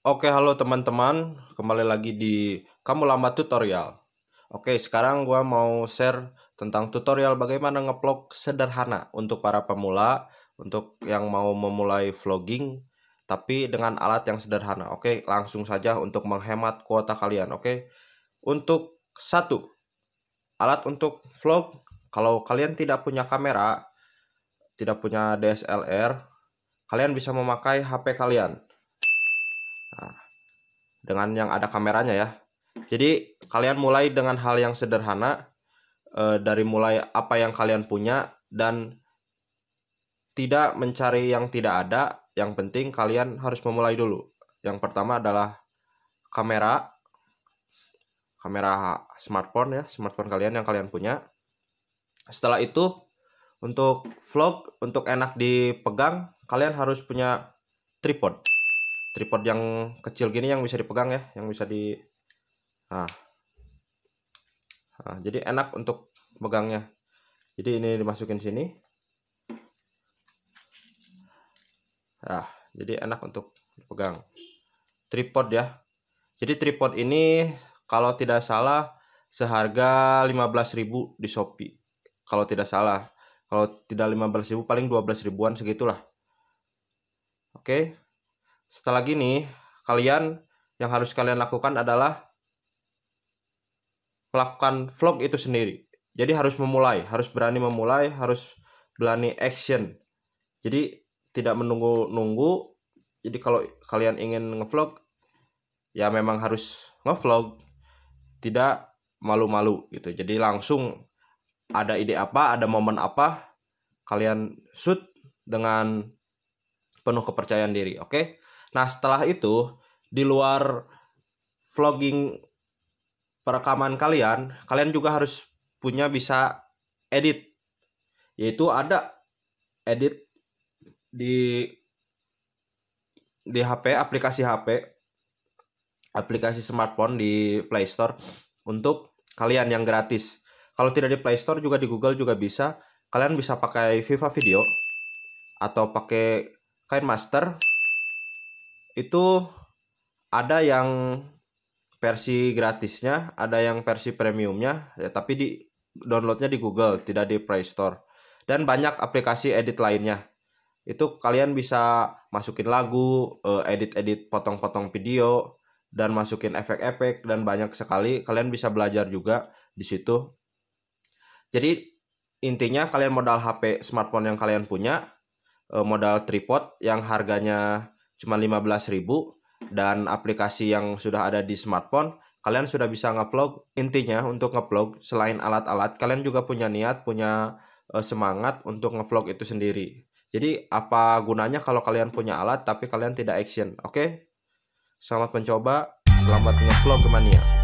Oke, halo teman-teman. Kembali lagi di Kamu Lama Tutorial. Oke, sekarang gua mau share tentang tutorial bagaimana ngevlog sederhana untuk para pemula, untuk yang mau memulai vlogging tapi dengan alat yang sederhana. Oke, langsung saja untuk menghemat kuota kalian, oke? Untuk satu, alat untuk vlog kalau kalian tidak punya kamera, tidak punya DSLR, kalian bisa memakai HP kalian Nah, dengan yang ada kameranya ya. Jadi kalian mulai dengan hal yang sederhana eh, dari mulai apa yang kalian punya dan tidak mencari yang tidak ada. Yang penting kalian harus memulai dulu. Yang pertama adalah kamera, kamera smartphone ya, smartphone kalian yang kalian punya. Setelah itu untuk vlog untuk enak dipegang kalian harus punya tripod tripod yang kecil gini yang bisa dipegang ya yang bisa di nah, nah jadi enak untuk pegangnya jadi ini dimasukin sini nah jadi enak untuk pegang tripod ya jadi tripod ini kalau tidak salah seharga 15.000 di Shopee kalau tidak salah kalau tidak 15.000 paling 12 ribuan segitulah oke okay. Setelah gini, kalian yang harus kalian lakukan adalah melakukan vlog itu sendiri. Jadi harus memulai, harus berani memulai, harus berani action. Jadi tidak menunggu-nunggu. Jadi kalau kalian ingin ngevlog, ya memang harus ngevlog. Tidak malu-malu gitu. Jadi langsung ada ide apa, ada momen apa, kalian shoot dengan penuh kepercayaan diri, oke? Okay? Nah setelah itu di luar vlogging perekaman kalian, kalian juga harus punya bisa edit. Yaitu ada edit di di HP, aplikasi HP, aplikasi smartphone di Play Store untuk kalian yang gratis. Kalau tidak di Play Store juga di Google juga bisa. Kalian bisa pakai Viva Video atau pakai Kain Master itu ada yang versi gratisnya, ada yang versi premiumnya, ya, tapi di downloadnya di Google, tidak di Play Store. Dan banyak aplikasi edit lainnya. Itu kalian bisa masukin lagu, eh, edit-edit potong-potong video, dan masukin efek-efek, dan banyak sekali. Kalian bisa belajar juga di situ. Jadi intinya kalian modal HP smartphone yang kalian punya, eh, modal tripod yang harganya cuma 15.000 dan aplikasi yang sudah ada di smartphone kalian sudah bisa ngeplog intinya untuk ngeplog selain alat-alat kalian juga punya niat punya eh, semangat untuk ngeplog itu sendiri jadi apa gunanya kalau kalian punya alat tapi kalian tidak action oke okay? selamat mencoba selamat ngevlog mania